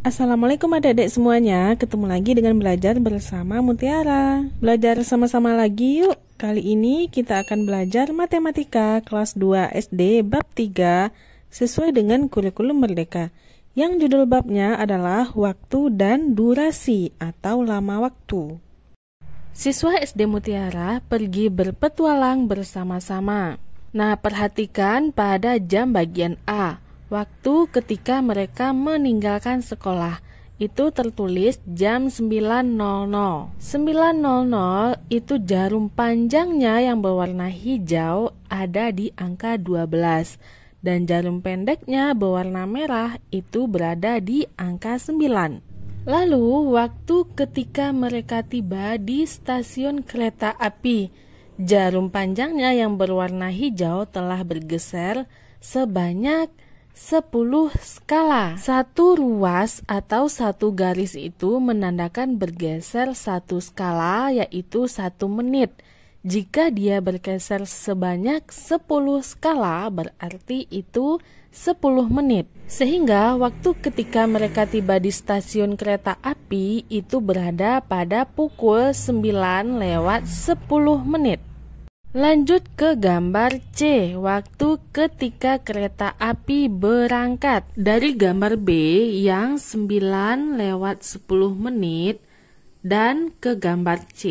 Assalamualaikum adik-adik semuanya Ketemu lagi dengan belajar bersama Mutiara Belajar sama-sama lagi yuk Kali ini kita akan belajar matematika kelas 2 SD bab 3 Sesuai dengan kurikulum merdeka Yang judul babnya adalah waktu dan durasi atau lama waktu Siswa SD Mutiara pergi berpetualang bersama-sama Nah perhatikan pada jam bagian A waktu ketika mereka meninggalkan sekolah. Itu tertulis jam 9.00. 9.00 itu jarum panjangnya yang berwarna hijau ada di angka 12 dan jarum pendeknya berwarna merah itu berada di angka 9. Lalu waktu ketika mereka tiba di stasiun kereta api, jarum panjangnya yang berwarna hijau telah bergeser sebanyak 10 skala. Satu ruas atau satu garis itu menandakan bergeser satu skala yaitu satu menit. Jika dia bergeser sebanyak 10 skala berarti itu 10 menit. Sehingga waktu ketika mereka tiba di stasiun kereta api itu berada pada pukul 9 lewat 10 menit. Lanjut ke gambar C, waktu ketika kereta api berangkat. Dari gambar B yang 9 lewat 10 menit dan ke gambar C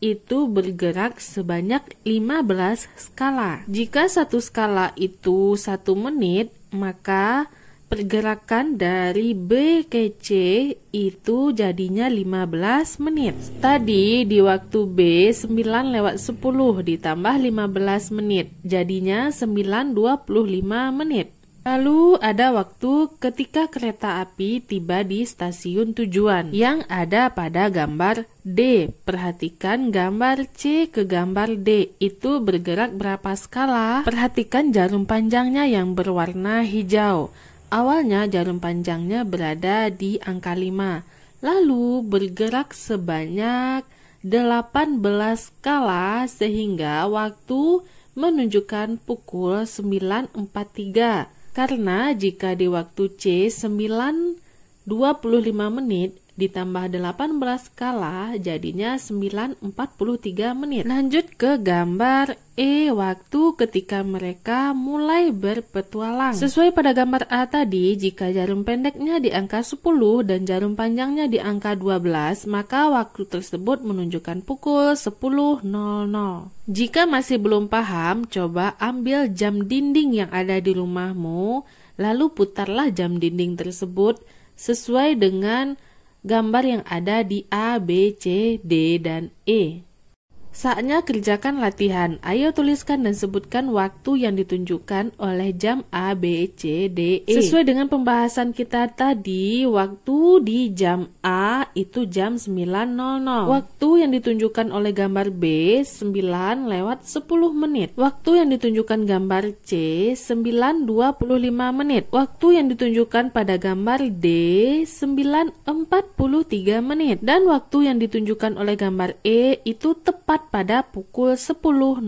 itu bergerak sebanyak 15 skala. Jika satu skala itu satu menit, maka Pergerakan dari B ke C itu jadinya 15 menit. Tadi di waktu B 9 lewat 10 ditambah 15 menit, jadinya 9.25 menit. Lalu ada waktu ketika kereta api tiba di stasiun tujuan yang ada pada gambar D. Perhatikan gambar C ke gambar D itu bergerak berapa skala? Perhatikan jarum panjangnya yang berwarna hijau. Awalnya jarum panjangnya berada di angka 5, lalu bergerak sebanyak 18 kala sehingga waktu menunjukkan pukul 9.43. Karena jika di waktu C 9.25 menit ditambah 18 kala jadinya 943 menit. Lanjut ke gambar E waktu ketika mereka mulai berpetualang. Sesuai pada gambar A tadi, jika jarum pendeknya di angka 10 dan jarum panjangnya di angka 12, maka waktu tersebut menunjukkan pukul 10.00. Jika masih belum paham, coba ambil jam dinding yang ada di rumahmu, lalu putarlah jam dinding tersebut sesuai dengan gambar yang ada di A, B, C, D, dan E. Saatnya kerjakan latihan. Ayo tuliskan dan sebutkan waktu yang ditunjukkan oleh jam A, B, C, D, E. Sesuai dengan pembahasan kita tadi, waktu di jam A itu jam 9.00. Waktu yang ditunjukkan oleh gambar B 9 lewat 10 menit. Waktu yang ditunjukkan gambar C 9.25 menit. Waktu yang ditunjukkan pada gambar D 9.43 menit. Dan waktu yang ditunjukkan oleh gambar E itu tepat tepat pada pukul 10.00.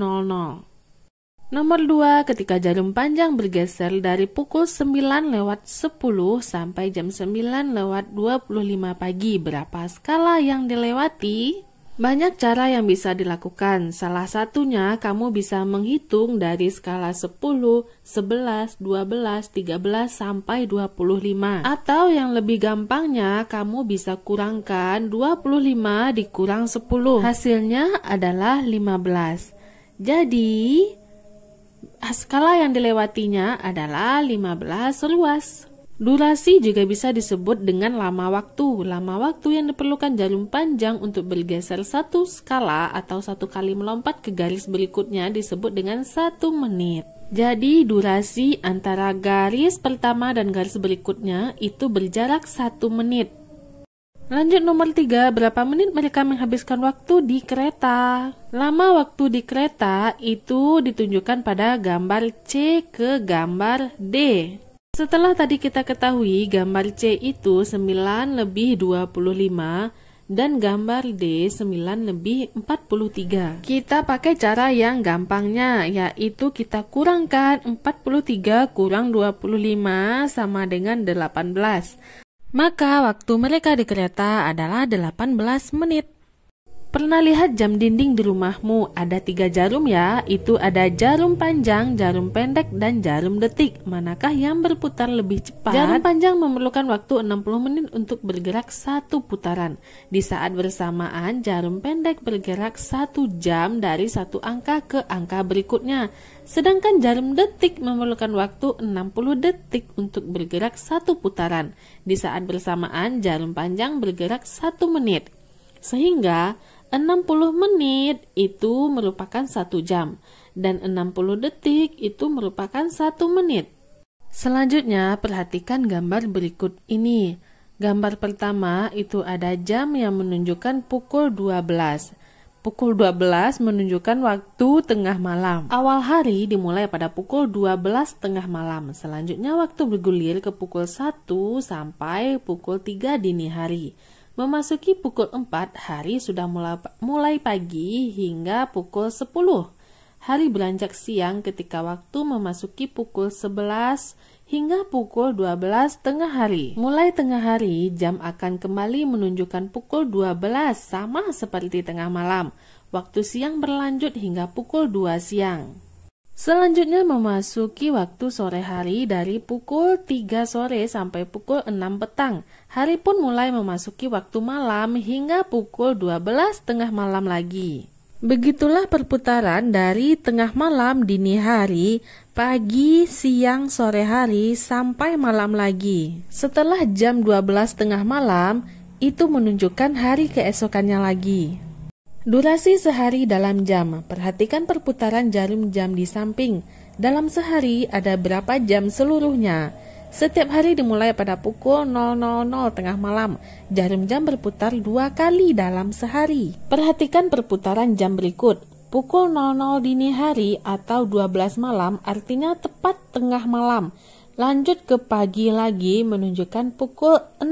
Nomor 2, ketika jarum panjang bergeser dari pukul 9 lewat 10 sampai jam 9 lewat 25 pagi, berapa skala yang dilewati? Banyak cara yang bisa dilakukan. Salah satunya kamu bisa menghitung dari skala 10, 11, 12, 13 sampai 25. Atau yang lebih gampangnya kamu bisa kurangkan 25 dikurang 10. Hasilnya adalah 15. Jadi skala yang dilewatinya adalah 15 ruas. Durasi juga bisa disebut dengan lama waktu. Lama waktu yang diperlukan jarum panjang untuk bergeser satu skala atau satu kali melompat ke garis berikutnya disebut dengan satu menit. Jadi durasi antara garis pertama dan garis berikutnya itu berjarak satu menit. Lanjut nomor 3, berapa menit mereka menghabiskan waktu di kereta? Lama waktu di kereta itu ditunjukkan pada gambar C ke gambar D. Setelah tadi kita ketahui gambar C itu 9 lebih 25 dan gambar D 9 lebih 43. Kita pakai cara yang gampangnya yaitu kita kurangkan 43 kurang 25 sama dengan 18. Maka waktu mereka di kereta adalah 18 menit. Pernah lihat jam dinding di rumahmu? Ada tiga jarum ya, itu ada jarum panjang, jarum pendek, dan jarum detik. Manakah yang berputar lebih cepat? Jarum panjang memerlukan waktu 60 menit untuk bergerak satu putaran. Di saat bersamaan, jarum pendek bergerak satu jam dari satu angka ke angka berikutnya. Sedangkan jarum detik memerlukan waktu 60 detik untuk bergerak satu putaran. Di saat bersamaan, jarum panjang bergerak satu menit. Sehingga 60 menit itu merupakan satu jam dan 60 detik itu merupakan satu menit. Selanjutnya perhatikan gambar berikut ini. Gambar pertama itu ada jam yang menunjukkan pukul 12. Pukul 12 menunjukkan waktu tengah malam. Awal hari dimulai pada pukul 12 tengah malam. Selanjutnya waktu bergulir ke pukul 1 sampai pukul 3 dini hari. Memasuki pukul 4, hari sudah mulai pagi hingga pukul 10. Hari beranjak siang ketika waktu memasuki pukul 11 hingga pukul 12 tengah hari. Mulai tengah hari, jam akan kembali menunjukkan pukul 12 sama seperti tengah malam. Waktu siang berlanjut hingga pukul 2 siang. Selanjutnya memasuki waktu sore hari dari pukul 3 sore sampai pukul 6 petang. Hari pun mulai memasuki waktu malam hingga pukul 12 tengah malam lagi. Begitulah perputaran dari tengah malam dini hari, pagi, siang, sore hari sampai malam lagi. Setelah jam 12 tengah malam, itu menunjukkan hari keesokannya lagi. Durasi sehari dalam jam. Perhatikan perputaran jarum jam di samping. Dalam sehari ada berapa jam seluruhnya? Setiap hari dimulai pada pukul 00.00 tengah malam. Jarum jam berputar dua kali dalam sehari. Perhatikan perputaran jam berikut. Pukul 00 dini hari atau 12 malam artinya tepat tengah malam. Lanjut ke pagi lagi menunjukkan pukul 6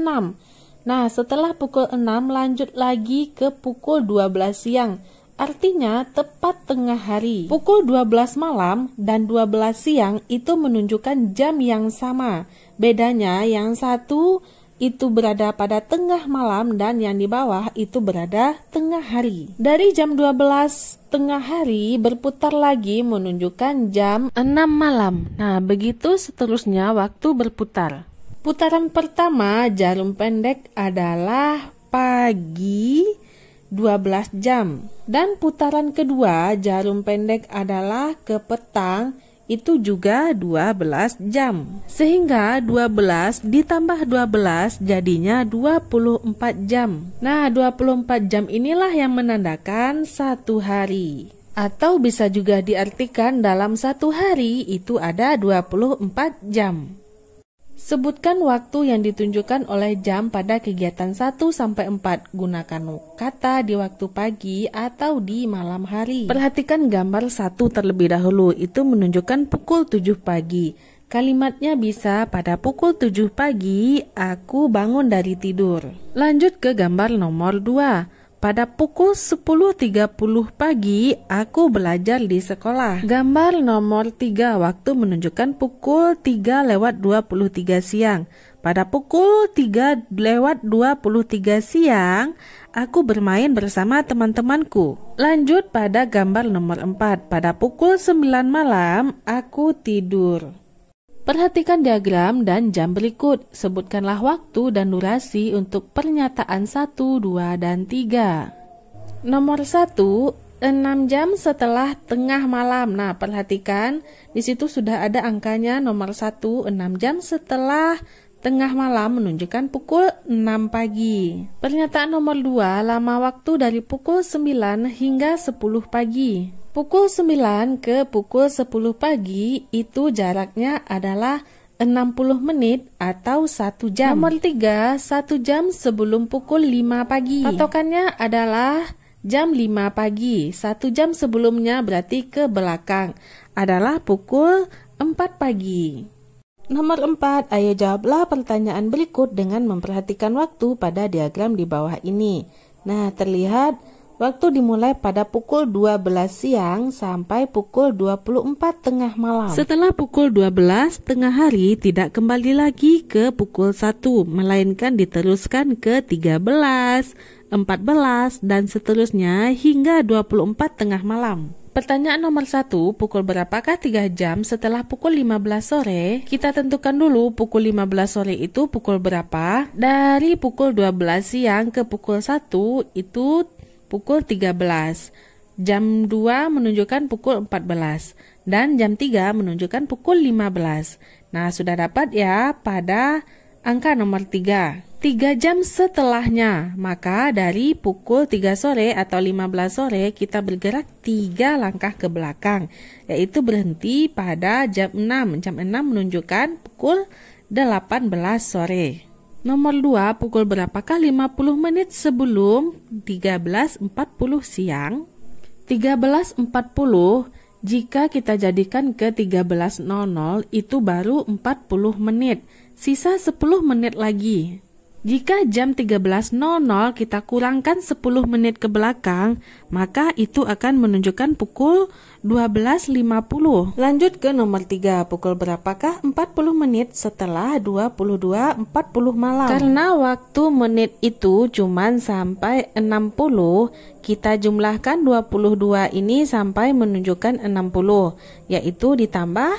Nah, setelah pukul 6 lanjut lagi ke pukul 12 siang. Artinya tepat tengah hari. Pukul 12 malam dan 12 siang itu menunjukkan jam yang sama. Bedanya yang satu itu berada pada tengah malam dan yang di bawah itu berada tengah hari. Dari jam 12 tengah hari berputar lagi menunjukkan jam 6 malam. Nah, begitu seterusnya waktu berputar. Putaran pertama jarum pendek adalah pagi 12 jam dan putaran kedua jarum pendek adalah ke petang itu juga 12 jam. Sehingga 12 ditambah 12 jadinya 24 jam. Nah, 24 jam inilah yang menandakan satu hari. Atau bisa juga diartikan dalam satu hari itu ada 24 jam. Sebutkan waktu yang ditunjukkan oleh jam pada kegiatan 1 sampai 4. Gunakan kata di waktu pagi atau di malam hari. Perhatikan gambar 1 terlebih dahulu. Itu menunjukkan pukul 7 pagi. Kalimatnya bisa pada pukul 7 pagi aku bangun dari tidur. Lanjut ke gambar nomor 2. Pada pukul 10.30 pagi, aku belajar di sekolah. Gambar nomor 3 waktu menunjukkan pukul 3 lewat 23 siang. Pada pukul 3 lewat 23 siang, aku bermain bersama teman-temanku. Lanjut pada gambar nomor 4. Pada pukul 9 malam, aku tidur. Perhatikan diagram dan jam berikut. Sebutkanlah waktu dan durasi untuk pernyataan 1, 2, dan 3. Nomor 1, 6 jam setelah tengah malam. Nah, perhatikan di situ sudah ada angkanya nomor 1, 6 jam setelah tengah malam menunjukkan pukul 6 pagi. Pernyataan nomor 2, lama waktu dari pukul 9 hingga 10 pagi. Pukul 9 ke pukul 10 pagi itu jaraknya adalah 60 menit atau 1 jam. Nomor 3, 1 jam sebelum pukul 5 pagi. Patokannya adalah jam 5 pagi. 1 jam sebelumnya berarti ke belakang adalah pukul 4 pagi. Nomor 4, ayo jawablah pertanyaan berikut dengan memperhatikan waktu pada diagram di bawah ini. Nah, terlihat Waktu dimulai pada pukul 12 siang sampai pukul 24 tengah malam. Setelah pukul 12 tengah hari tidak kembali lagi ke pukul 1, melainkan diteruskan ke 13, 14, dan seterusnya hingga 24 tengah malam. Pertanyaan nomor satu, pukul berapakah 3 jam setelah pukul 15 sore? Kita tentukan dulu pukul 15 sore itu pukul berapa. Dari pukul 12 siang ke pukul 1 itu pukul 13. Jam 2 menunjukkan pukul 14 dan jam 3 menunjukkan pukul 15. Nah, sudah dapat ya pada angka nomor 3. 3 jam setelahnya, maka dari pukul 3 sore atau 15 sore kita bergerak 3 langkah ke belakang, yaitu berhenti pada jam 6. Jam 6 menunjukkan pukul 18 sore. Nomor 2 pukul berapakah 50 menit sebelum 13.40 siang? 13.40 jika kita jadikan ke 13.00 itu baru 40 menit, sisa 10 menit lagi. Jika jam 13.00 kita kurangkan 10 menit ke belakang, maka itu akan menunjukkan pukul 12.50. Lanjut ke nomor 3, pukul berapakah 40 menit setelah 22.40 malam? Karena waktu menit itu cuma sampai 60, kita jumlahkan 22 ini sampai menunjukkan 60, yaitu ditambah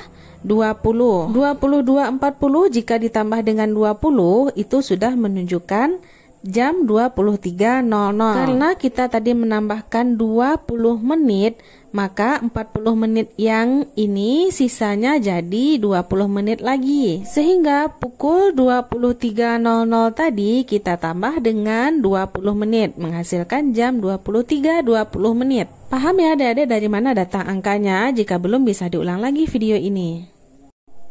20. 22.40 jika ditambah dengan 20 itu sudah menunjukkan jam 23.00. Karena kita tadi menambahkan 20 menit, maka 40 menit yang ini sisanya jadi 20 menit lagi. Sehingga pukul 23.00 tadi kita tambah dengan 20 menit, menghasilkan jam 23.20 menit. Paham ya adik-adik dari mana datang angkanya? Jika belum bisa diulang lagi video ini.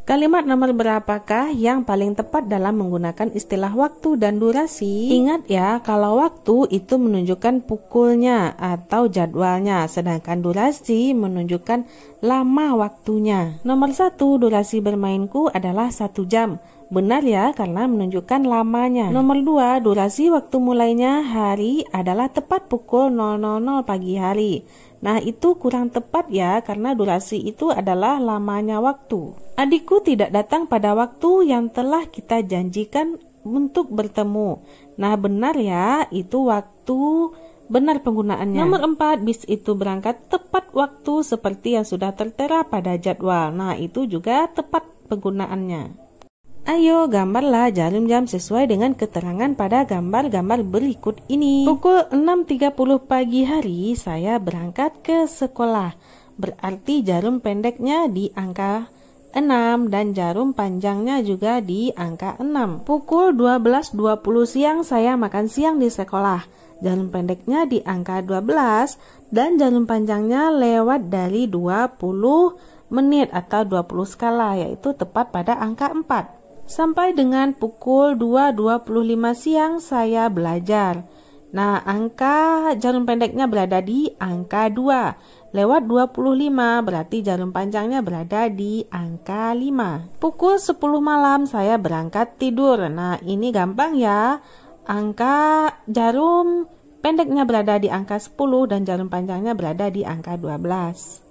Kalimat nomor berapakah yang paling tepat dalam menggunakan istilah waktu dan durasi? Ingat ya, kalau waktu itu menunjukkan pukulnya atau jadwalnya, sedangkan durasi menunjukkan lama waktunya. Nomor satu, durasi bermainku adalah satu jam. Benar ya, karena menunjukkan lamanya. Nomor 2, durasi waktu mulainya hari adalah tepat pukul 000 pagi hari. Nah, itu kurang tepat ya, karena durasi itu adalah lamanya waktu. Adikku tidak datang pada waktu yang telah kita janjikan untuk bertemu. Nah, benar ya, itu waktu benar penggunaannya. Nomor 4, bis itu berangkat tepat waktu seperti yang sudah tertera pada jadwal. Nah, itu juga tepat penggunaannya. Ayo gambarlah jarum jam sesuai dengan keterangan pada gambar-gambar berikut ini. Pukul 6.30 pagi hari saya berangkat ke sekolah. Berarti jarum pendeknya di angka 6 dan jarum panjangnya juga di angka 6. Pukul 12.20 siang saya makan siang di sekolah. Jarum pendeknya di angka 12 dan jarum panjangnya lewat dari 20 menit atau 20 skala yaitu tepat pada angka 4. Sampai dengan pukul 2.25 siang saya belajar. Nah, angka jarum pendeknya berada di angka 2. Lewat 25 berarti jarum panjangnya berada di angka 5. Pukul 10 malam saya berangkat tidur. Nah, ini gampang ya. Angka jarum pendeknya berada di angka 10 dan jarum panjangnya berada di angka 12.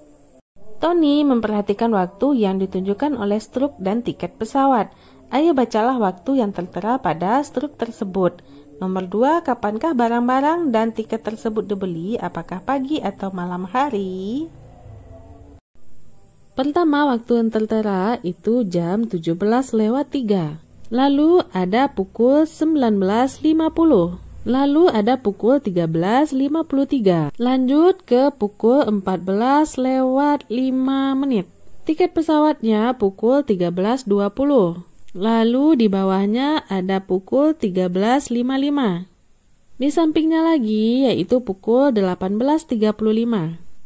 Tony memperhatikan waktu yang ditunjukkan oleh struk dan tiket pesawat. Ayo bacalah waktu yang tertera pada struk tersebut. Nomor 2, kapankah barang-barang dan tiket tersebut dibeli? Apakah pagi atau malam hari? Pertama, waktu yang tertera itu jam 17 lewat 3. Lalu ada pukul 19.50. Lalu ada pukul 13.53. Lanjut ke pukul 14 lewat 5 menit. Tiket pesawatnya pukul 13.20. Lalu di bawahnya ada pukul 13.55. Di sampingnya lagi yaitu pukul 18.35.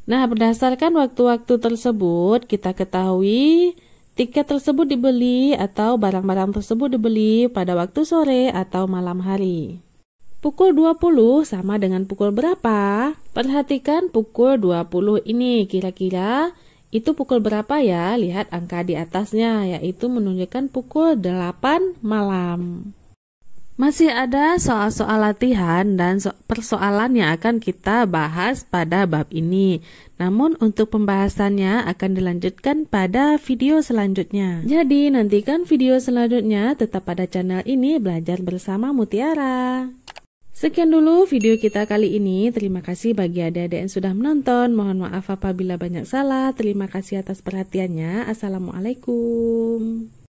Nah, berdasarkan waktu-waktu tersebut kita ketahui tiket tersebut dibeli atau barang-barang tersebut dibeli pada waktu sore atau malam hari. Pukul 20 sama dengan pukul berapa? Perhatikan pukul 20 ini kira-kira itu pukul berapa ya? Lihat angka di atasnya, yaitu menunjukkan pukul 8 malam. Masih ada soal-soal latihan dan persoalan yang akan kita bahas pada bab ini. Namun untuk pembahasannya akan dilanjutkan pada video selanjutnya. Jadi nantikan video selanjutnya tetap pada channel ini Belajar Bersama Mutiara. Sekian dulu video kita kali ini. Terima kasih bagi adik-adik yang sudah menonton. Mohon maaf apabila banyak salah. Terima kasih atas perhatiannya. Assalamualaikum.